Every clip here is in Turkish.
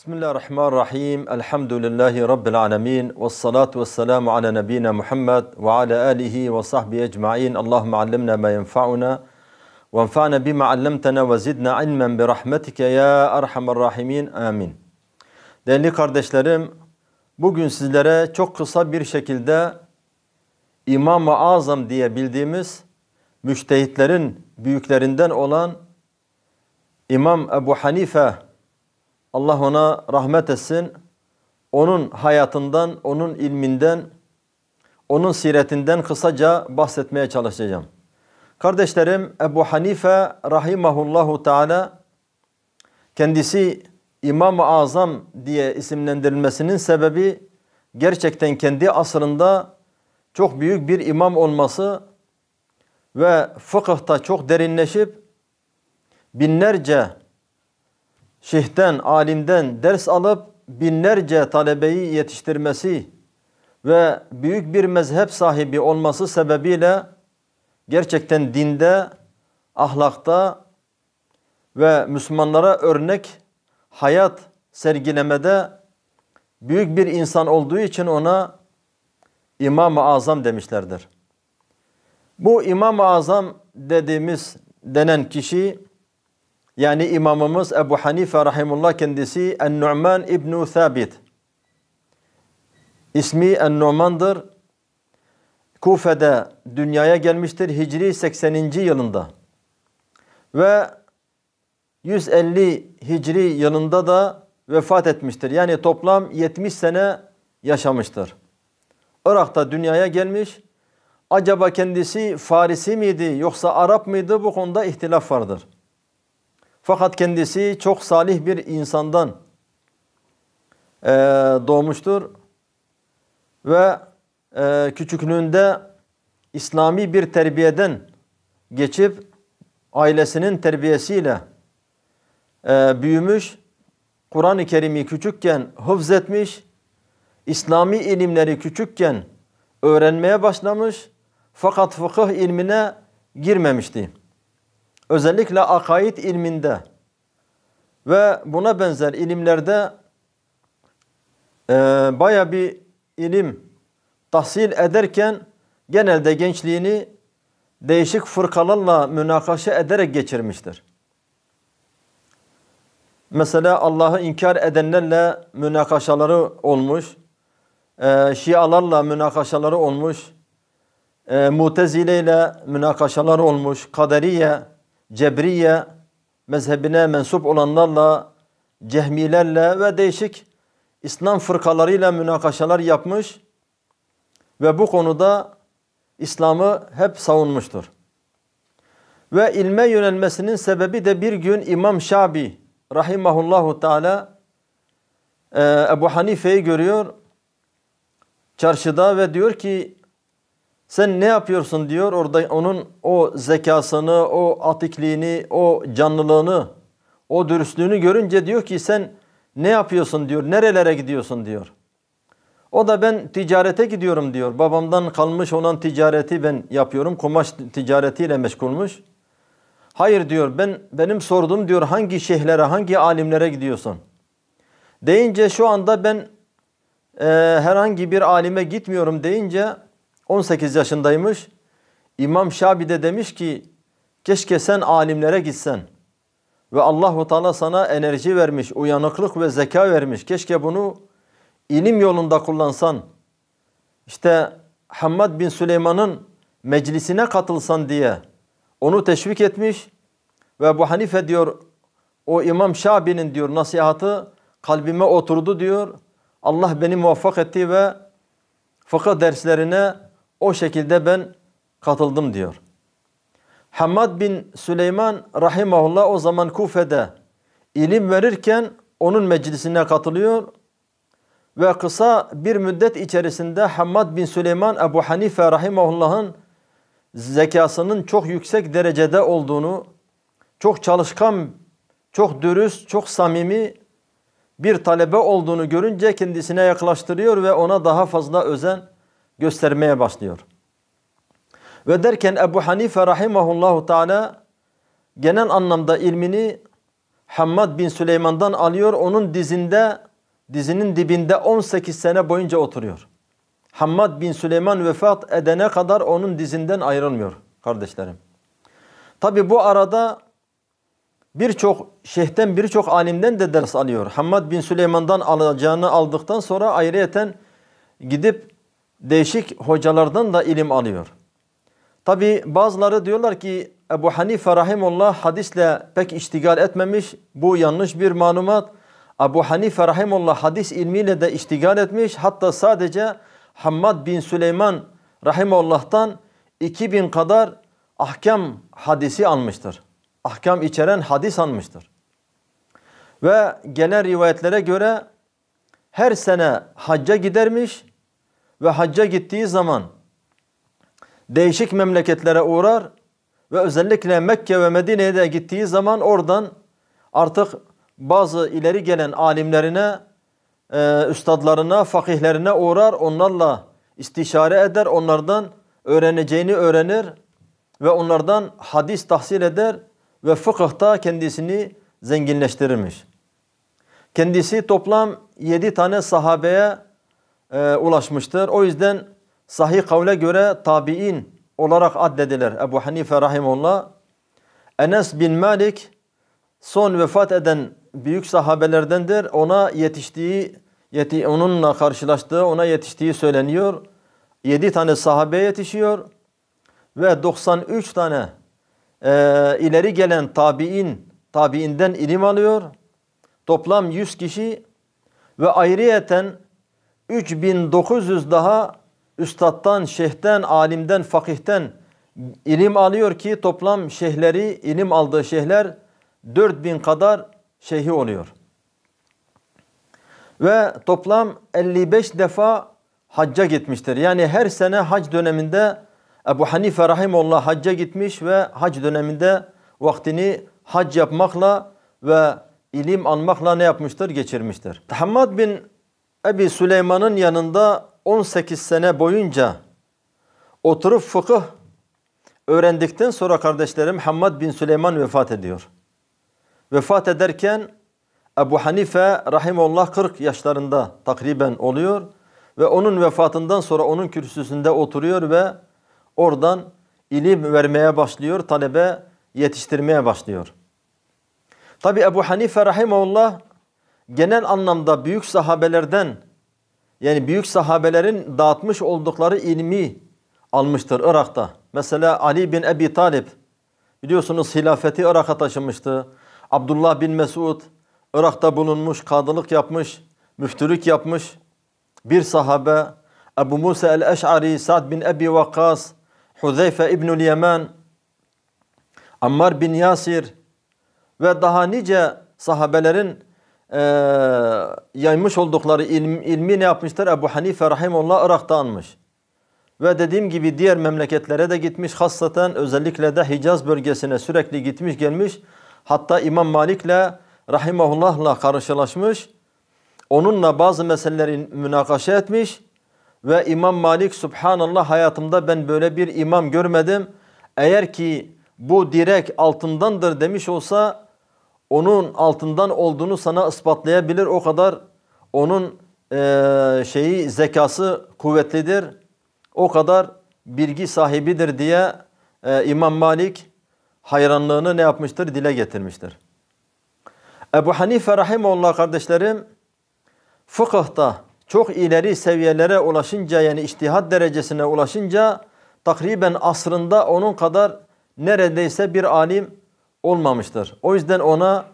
Bismillahirrahmanirrahim. Elhamdülillahi Rabbil alemin. Ve salatu ve selamu ala nebina Muhammed ve ala alihi ve sahbihi ecma'in. Allahümme allimna ma yenfa'una. Ve enfa'na bima allamtana ve zidna ilmen bi rahmetike ya erhamer rahimin. Amin. Değerli kardeşlerim, bugün sizlere çok kısa bir şekilde İmam-ı Azam diye bildiğimiz müştehitlerin büyüklerinden olan İmam Ebu Hanife Allah ona rahmet etsin. Onun hayatından, onun ilminden, onun siretinden kısaca bahsetmeye çalışacağım. Kardeşlerim Ebu Hanife rahimahullahu teala kendisi İmam-ı Azam diye isimlendirilmesinin sebebi gerçekten kendi asrında çok büyük bir imam olması ve fıkıhta çok derinleşip binlerce şeyhten, alimden ders alıp binlerce talebeyi yetiştirmesi ve büyük bir mezhep sahibi olması sebebiyle gerçekten dinde, ahlakta ve Müslümanlara örnek hayat sergilemede büyük bir insan olduğu için ona İmam-ı Azam demişlerdir. Bu İmam-ı Azam dediğimiz denen kişi yani imamımız Ebu Hanife rahimullah kendisi En-Nu'man İbnu Thabit. İsmi En-Nu'man'dır. Kufe'de dünyaya gelmiştir Hicri 80. yılında. Ve 150 Hicri yılında da vefat etmiştir. Yani toplam 70 sene yaşamıştır. Irak'ta dünyaya gelmiş. Acaba kendisi Farisi miydi yoksa Arap mıydı bu konuda ihtilaf vardır. Fakat kendisi çok salih bir insandan e, doğmuştur. Ve e, küçüklüğünde İslami bir terbiyeden geçip ailesinin terbiyesiyle e, büyümüş. Kur'an-ı Kerim'i küçükken etmiş, İslami ilimleri küçükken öğrenmeye başlamış. Fakat fıkıh ilmine girmemişti özellikle akaid ilminde ve buna benzer ilimlerde e, baya bir ilim tahsil ederken genelde gençliğini değişik fırkalarla münakaşa ederek geçirmiştir. Mesela Allah'ı inkar edenlerle münakaşaları olmuş, e, Şialarla münakaşaları olmuş, e, Mutezile ile münakaşaları olmuş, Kaderiye Cebriye mezhebine mensup olanlarla, cehmilerle ve değişik İslam fırkalarıyla münakaşalar yapmış ve bu konuda İslam'ı hep savunmuştur. Ve ilme yönelmesinin sebebi de bir gün İmam Şabi rahimahullahu teala e, Ebu Hanife'yi görüyor çarşıda ve diyor ki sen ne yapıyorsun diyor orada onun o zekasını, o atikliğini, o canlılığını, o dürüstlüğünü görünce diyor ki sen ne yapıyorsun diyor, nerelere gidiyorsun diyor. O da ben ticarete gidiyorum diyor. Babamdan kalmış olan ticareti ben yapıyorum. Kumaş ticaretiyle meşgulmuş. Hayır diyor ben benim sordum diyor hangi şeyhlere hangi alimlere gidiyorsun? Deyince şu anda ben e, herhangi bir alime gitmiyorum deyince 18 yaşındaymış. İmam Şabi de demiş ki keşke sen alimlere gitsen ve Allahu Teala sana enerji vermiş, uyanıklık ve zeka vermiş. Keşke bunu ilim yolunda kullansan. İşte Hammad bin Süleyman'ın meclisine katılsan diye onu teşvik etmiş ve bu Hanife diyor o İmam Şabi'nin diyor nasihatı kalbime oturdu diyor. Allah beni muvaffak etti ve fıkıh derslerine o şekilde ben katıldım diyor. Hamad bin Süleyman rahimahullah o zaman Kufe'de ilim verirken onun meclisine katılıyor ve kısa bir müddet içerisinde Hamad bin Süleyman Ebu Hanife rahimahullah'ın zekasının çok yüksek derecede olduğunu, çok çalışkan, çok dürüst, çok samimi bir talebe olduğunu görünce kendisine yaklaştırıyor ve ona daha fazla özen göstermeye başlıyor. Ve derken Ebu Hanife rahimahullahu taala genel anlamda ilmini Hammad bin Süleyman'dan alıyor. Onun dizinde, dizinin dibinde 18 sene boyunca oturuyor. Hammad bin Süleyman vefat edene kadar onun dizinden ayrılmıyor kardeşlerim. Tabi bu arada birçok şeyhten birçok alimden de ders alıyor. Hammad bin Süleyman'dan alacağını aldıktan sonra ayrıyeten gidip değişik hocalardan da ilim alıyor. Tabi bazıları diyorlar ki Ebu Hanife Rahimullah hadisle pek iştigal etmemiş. Bu yanlış bir malumat. Ebu Hanife Rahimullah hadis ilmiyle de iştigal etmiş. Hatta sadece Hammad bin Süleyman Rahimullah'tan 2000 kadar ahkam hadisi almıştır. Ahkam içeren hadis almıştır. Ve genel rivayetlere göre her sene hacca gidermiş ve hacca gittiği zaman değişik memleketlere uğrar ve özellikle Mekke ve Medine'ye de gittiği zaman oradan artık bazı ileri gelen alimlerine, e, üstadlarına, fakihlerine uğrar, onlarla istişare eder, onlardan öğreneceğini öğrenir ve onlardan hadis tahsil eder ve fıkıhta kendisini zenginleştirmiş. Kendisi toplam yedi tane sahabeye e, ulaşmıştır. O yüzden sahih kavle göre tabi'in olarak addedilir Ebu Hanife rahimullah. Enes bin Malik son vefat eden büyük sahabelerdendir. Ona yetiştiği, yeti, onunla karşılaştığı, ona yetiştiği söyleniyor. 7 tane sahabe yetişiyor ve 93 tane e, ileri gelen tabi'in, tabi'inden ilim alıyor. Toplam 100 kişi ve ayrıyeten 3900 daha üstattan, şeyhten, alimden, fakihten ilim alıyor ki toplam şeyhleri, ilim aldığı şeyhler 4000 kadar şeyhi oluyor. Ve toplam 55 defa hacca gitmiştir. Yani her sene hac döneminde Ebu Hanife Rahimullah hacca gitmiş ve hac döneminde vaktini hac yapmakla ve ilim almakla ne yapmıştır? Geçirmiştir. Hamad bin Ebi Süleyman'ın yanında 18 sene boyunca oturup fıkıh öğrendikten sonra kardeşlerim Hammad bin Süleyman vefat ediyor. Vefat ederken Ebu Hanife rahimullah 40 yaşlarında takriben oluyor ve onun vefatından sonra onun kürsüsünde oturuyor ve oradan ilim vermeye başlıyor, talebe yetiştirmeye başlıyor. Tabi Ebu Hanife rahimullah genel anlamda büyük sahabelerden yani büyük sahabelerin dağıtmış oldukları ilmi almıştır Irak'ta. Mesela Ali bin Ebi Talip biliyorsunuz hilafeti Irak'a taşımıştı. Abdullah bin Mesud Irak'ta bulunmuş, kadılık yapmış, müftülük yapmış. Bir sahabe Ebu Musa el-Eş'ari, Sa'd bin Ebi Vakkas, Huzeyfe İbnül Yemen, Ammar bin Yasir ve daha nice sahabelerin e, yaymış oldukları ilm, ilmi ne yapmışlar? Ebu Hanife Rahimullah Irak'ta anmış. Ve dediğim gibi diğer memleketlere de gitmiş. Hassaten özellikle de Hicaz bölgesine sürekli gitmiş gelmiş. Hatta İmam Malik'le rahimullahla karşılaşmış. Onunla bazı meseleleri münakaşa etmiş. Ve İmam Malik Subhanallah hayatımda ben böyle bir imam görmedim. Eğer ki bu direk altındandır demiş olsa onun altından olduğunu sana ispatlayabilir o kadar onun e, şeyi zekası kuvvetlidir. O kadar bilgi sahibidir diye e, İmam Malik hayranlığını ne yapmıştır? Dile getirmiştir. Ebu Hanife Rahimullah kardeşlerim fıkıhta çok ileri seviyelere ulaşınca yani iştihad derecesine ulaşınca takriben asrında onun kadar neredeyse bir alim olmamıştır. O yüzden ona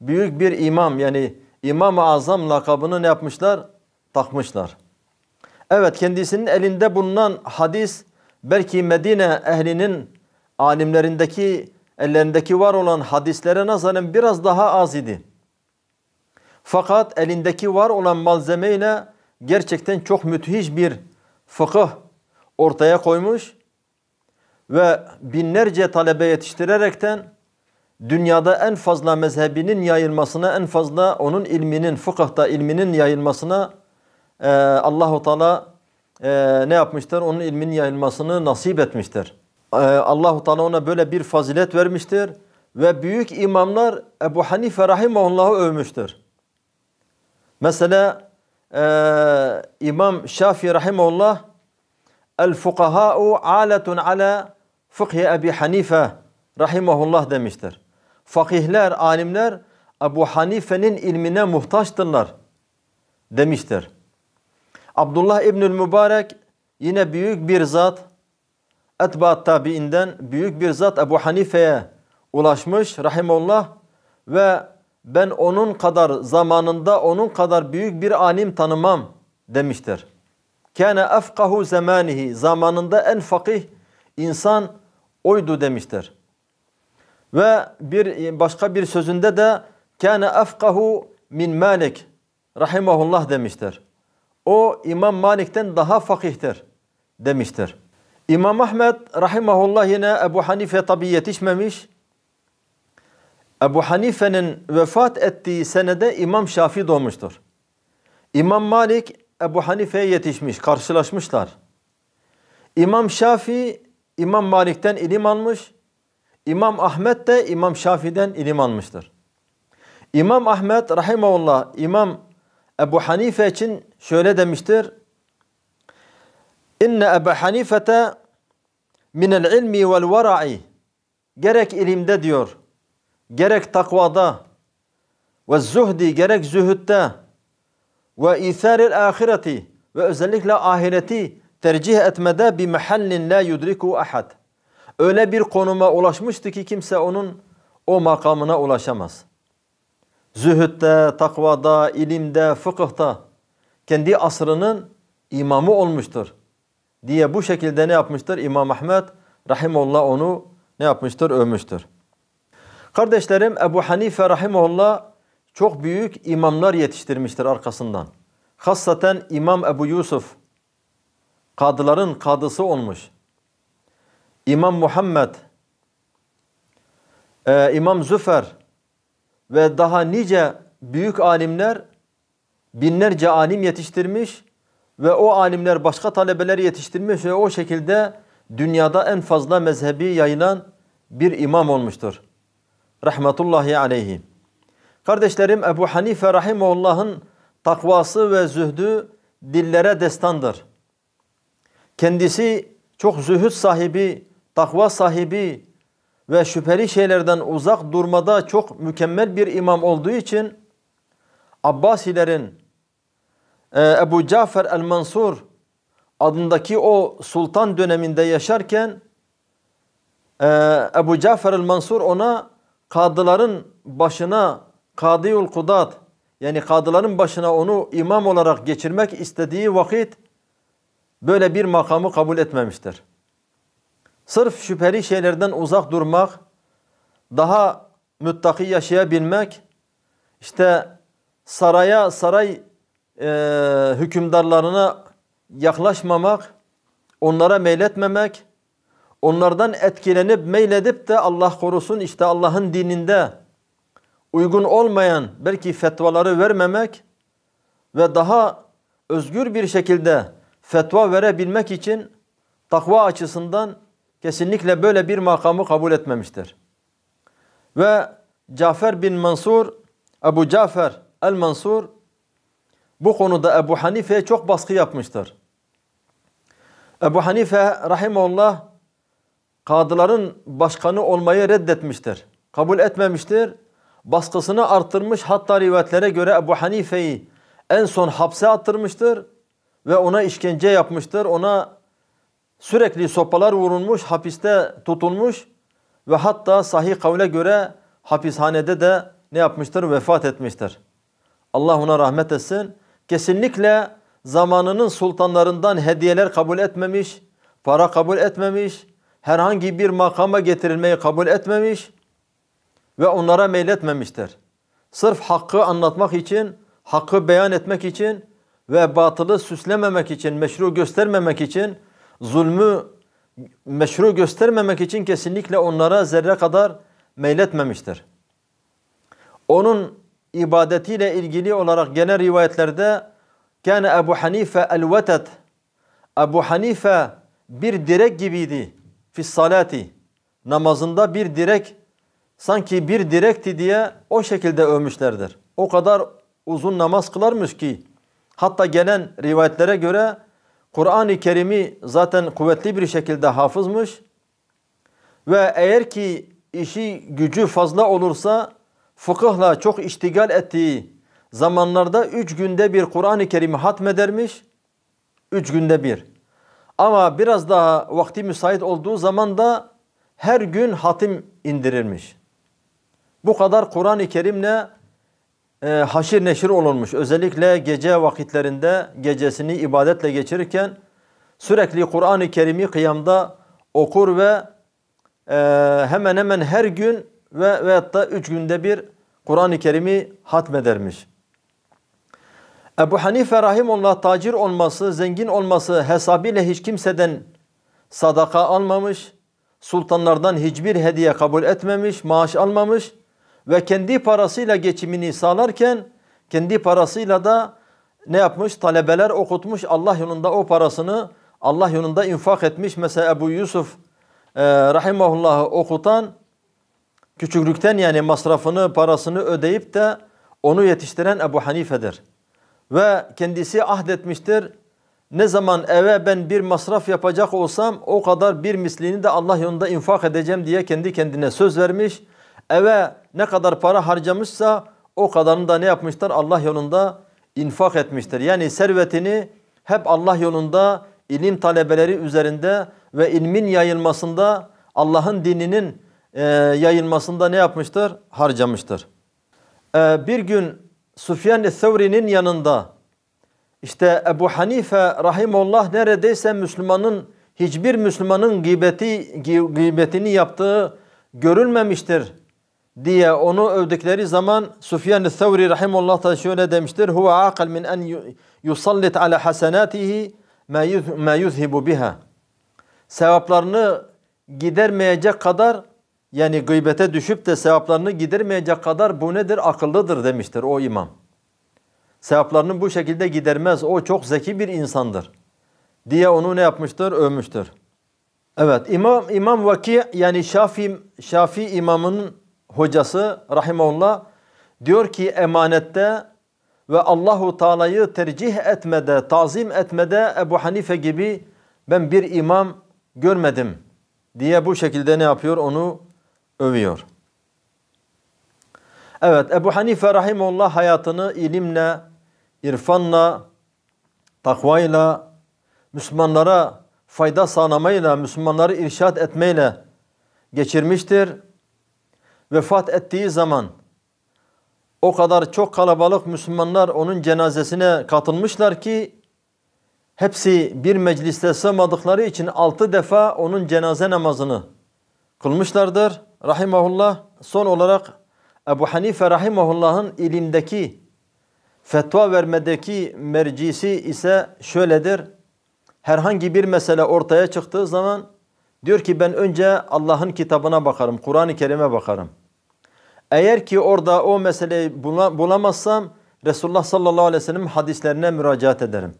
büyük bir imam yani İmam-ı Azam lakabını ne yapmışlar? Takmışlar. Evet kendisinin elinde bulunan hadis belki Medine ehlinin alimlerindeki ellerindeki var olan hadislere nazaran biraz daha az idi. Fakat elindeki var olan malzemeyle gerçekten çok müthiş bir fıkıh ortaya koymuş ve binlerce talebe yetiştirerekten dünyada en fazla mezhebinin yayılmasına, en fazla onun ilminin, fıkıhta ilminin yayılmasına e, Allahu Teala e, ne yapmıştır? Onun ilminin yayılmasını nasip etmiştir. E, Allahu Teala ona böyle bir fazilet vermiştir ve büyük imamlar Ebu Hanife rahimahullah'ı övmüştür. Mesela e, İmam Şafii rahimahullah El fuqahau aletun ala fıkhi Ebi Hanife rahimahullah demiştir fakihler, alimler Ebu Hanife'nin ilmine muhtaçtırlar demiştir. Abdullah İbnül Mübarek yine büyük bir zat etbaat tabiinden büyük bir zat Ebu Hanife'ye ulaşmış rahimullah ve ben onun kadar zamanında onun kadar büyük bir alim tanımam demiştir. Kâne efkahu zamanihi zamanında en fakih insan oydu demiştir. Ve bir başka bir sözünde de "Kana efkahu min Malik rahimahullah demiştir. O İmam Malik'ten daha fakihtir demiştir. İmam Ahmed, rahimahullah yine Ebu Hanife tabi yetişmemiş. Ebu Hanife'nin vefat ettiği senede İmam Şafi doğmuştur. İmam Malik Ebu Hanife'ye yetişmiş, karşılaşmışlar. İmam Şafi İmam Malik'ten ilim almış. İmam Ahmet de İmam Şafii'den ilim almıştır. İmam Ahmet rahimahullah İmam Ebu Hanife için şöyle demiştir. İnne Ebu Hanife'te minel ilmi vel vera'i gerek ilimde diyor, gerek takvada ve zuhdi gerek zühütte ve itharil ahireti ve özellikle ahireti tercih etmede bir mahallin la yudriku ahad öyle bir konuma ulaşmıştı ki kimse onun o makamına ulaşamaz. Zühütte, takvada, ilimde, fıkıhta kendi asrının imamı olmuştur diye bu şekilde ne yapmıştır? İmam Ahmet rahimullah onu ne yapmıştır? Övmüştür. Kardeşlerim Ebu Hanife rahimullah çok büyük imamlar yetiştirmiştir arkasından. Hassaten İmam Ebu Yusuf kadıların kadısı olmuş. İmam Muhammed, e, İmam Züfer ve daha nice büyük alimler binlerce alim yetiştirmiş ve o alimler başka talebeler yetiştirmiş ve o şekilde dünyada en fazla mezhebi yayılan bir imam olmuştur. Rahmetullahi aleyhi. Kardeşlerim Ebu Hanife Rahimullah'ın takvası ve zühdü dillere destandır. Kendisi çok zühd sahibi, takva sahibi ve şüpheli şeylerden uzak durmada çok mükemmel bir imam olduğu için Abbasilerin e, Ebu Cafer el-Mansur adındaki o sultan döneminde yaşarken e, Ebu Cafer el-Mansur ona kadıların başına kadiyul kudat yani kadıların başına onu imam olarak geçirmek istediği vakit böyle bir makamı kabul etmemiştir. Sırf şüpheli şeylerden uzak durmak, daha müttaki yaşayabilmek, işte saraya, saray e, hükümdarlarına yaklaşmamak, onlara meyletmemek, onlardan etkilenip meyledip de Allah korusun işte Allah'ın dininde uygun olmayan belki fetvaları vermemek ve daha özgür bir şekilde fetva verebilmek için takva açısından kesinlikle böyle bir makamı kabul etmemiştir. Ve Cafer bin Mansur, Ebu Cafer el-Mansur bu konuda Ebu Hanife'ye çok baskı yapmıştır. Ebu Hanife rahimullah kadıların başkanı olmayı reddetmiştir. Kabul etmemiştir. Baskısını arttırmış hatta rivayetlere göre Ebu Hanife'yi en son hapse attırmıştır ve ona işkence yapmıştır. Ona sürekli sopalar vurulmuş, hapiste tutulmuş ve hatta sahih kavle göre hapishanede de ne yapmıştır? Vefat etmiştir. Allah ona rahmet etsin. Kesinlikle zamanının sultanlarından hediyeler kabul etmemiş, para kabul etmemiş, herhangi bir makama getirilmeyi kabul etmemiş ve onlara meyletmemiştir. Sırf hakkı anlatmak için, hakkı beyan etmek için ve batılı süslememek için, meşru göstermemek için zulmü meşru göstermemek için kesinlikle onlara zerre kadar meyletmemiştir. Onun ibadetiyle ilgili olarak genel rivayetlerde Kâne Ebu Hanife el-vetet Ebu Hanife bir direk gibiydi fi salati namazında bir direk sanki bir direkti diye o şekilde övmüşlerdir. O kadar uzun namaz kılarmış ki hatta gelen rivayetlere göre Kur'an-ı Kerim'i zaten kuvvetli bir şekilde hafızmış ve eğer ki işi gücü fazla olursa fıkıhla çok iştigal ettiği zamanlarda üç günde bir Kur'an-ı Kerim'i hatmedermiş. Üç günde bir. Ama biraz daha vakti müsait olduğu zaman da her gün hatim indirirmiş. Bu kadar Kur'an-ı Kerim'le e, haşir neşir olunmuş. Özellikle gece vakitlerinde gecesini ibadetle geçirirken sürekli Kur'an-ı Kerim'i kıyamda okur ve e, hemen hemen her gün ve veyahut da üç günde bir Kur'an-ı Kerim'i hatmedermiş. Ebu Hanife Rahimullah tacir olması, zengin olması hesabıyla hiç kimseden sadaka almamış, sultanlardan hiçbir hediye kabul etmemiş, maaş almamış ve kendi parasıyla geçimini sağlarken kendi parasıyla da ne yapmış? Talebeler okutmuş Allah yolunda o parasını Allah yolunda infak etmiş. Mesela Ebu Yusuf e, rahimahullah'ı okutan küçüklükten yani masrafını parasını ödeyip de onu yetiştiren Ebu Hanife'dir. Ve kendisi ahdetmiştir. Ne zaman eve ben bir masraf yapacak olsam o kadar bir mislini de Allah yolunda infak edeceğim diye kendi kendine söz vermiş eve ne kadar para harcamışsa o kadarını da ne yapmışlar? Allah yolunda infak etmiştir. Yani servetini hep Allah yolunda ilim talebeleri üzerinde ve ilmin yayılmasında Allah'ın dininin e, yayılmasında ne yapmıştır? Harcamıştır. E, bir gün Sufyan-ı Thevri'nin yanında işte Ebu Hanife rahimullah neredeyse Müslümanın hiçbir Müslümanın gıybeti, gıybetini yaptığı görülmemiştir diye onu övdükleri zaman Sufyan-ı Thevri rahimullah da şöyle demiştir. Huve akal min en yusallit ala hasenatihi ma yuzhibu biha. Sevaplarını gidermeyecek kadar yani gıybete düşüp de sevaplarını gidermeyecek kadar bu nedir? Akıllıdır demiştir o imam. Sevaplarını bu şekilde gidermez. O çok zeki bir insandır. Diye onu ne yapmıştır? Övmüştür. Evet İmam, İmam Vaki yani Şafi, Şafi imamının hocası rahimeullah diyor ki emanette ve Allahu Teala'yı tercih etmede, tazim etmede Ebu Hanife gibi ben bir imam görmedim diye bu şekilde ne yapıyor onu övüyor. Evet Ebu Hanife rahimullah hayatını ilimle, irfanla, takvayla, Müslümanlara fayda sağlamayla, Müslümanları irşat etmeyle geçirmiştir vefat ettiği zaman o kadar çok kalabalık Müslümanlar onun cenazesine katılmışlar ki hepsi bir mecliste sığmadıkları için altı defa onun cenaze namazını kılmışlardır. Rahimahullah son olarak Ebu Hanife Rahimahullah'ın ilimdeki fetva vermedeki mercisi ise şöyledir. Herhangi bir mesele ortaya çıktığı zaman diyor ki ben önce Allah'ın kitabına bakarım, Kur'an-ı Kerim'e bakarım. Eğer ki orada o meseleyi bulamazsam Resulullah sallallahu aleyhi ve sellem hadislerine müracaat ederim.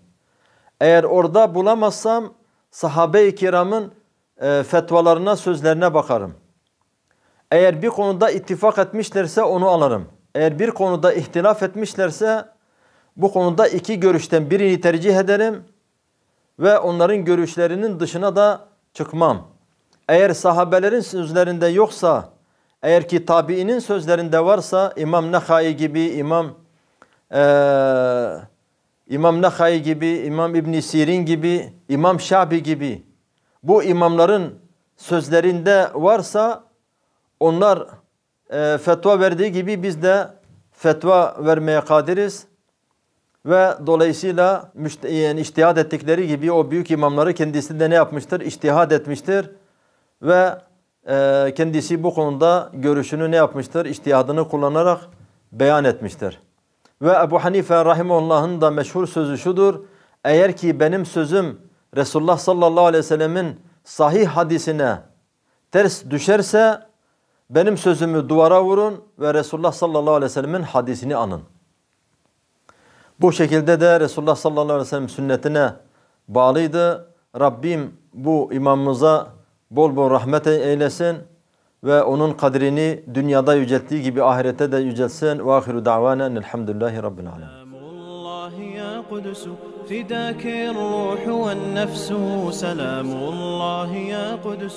Eğer orada bulamazsam sahabe-i kiramın e, fetvalarına, sözlerine bakarım. Eğer bir konuda ittifak etmişlerse onu alırım. Eğer bir konuda ihtilaf etmişlerse bu konuda iki görüşten birini tercih ederim ve onların görüşlerinin dışına da çıkmam. Eğer sahabelerin sözlerinde yoksa eğer ki tabiinin sözlerinde varsa İmam Nehai gibi, İmam e, İmam Nehai gibi, İmam İbn Sirin gibi, İmam Şabi gibi bu imamların sözlerinde varsa onlar e, fetva verdiği gibi biz de fetva vermeye kadiriz. Ve dolayısıyla yani iştihad ettikleri gibi o büyük imamları kendisi de ne yapmıştır? İştihad etmiştir. Ve ee, kendisi bu konuda görüşünü ne yapmıştır? İçtihadını kullanarak beyan etmiştir. Ve Ebu Hanife rahimullah'ın da meşhur sözü şudur. Eğer ki benim sözüm Resulullah sallallahu aleyhi ve sellemin sahih hadisine ters düşerse benim sözümü duvara vurun ve Resulullah sallallahu aleyhi ve sellemin hadisini anın. Bu şekilde de Resulullah sallallahu aleyhi ve sellem sünnetine bağlıydı. Rabbim bu imamımıza bol bol rahmet eylesin ve onun kadrini dünyada yücelttiği gibi ahirette de yücelsin. Ve ahiru da'vana elhamdülillahi rabbil alemin. فداك الروح والنفس سلام الله يا قدس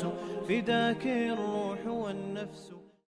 فداك الروح والنفس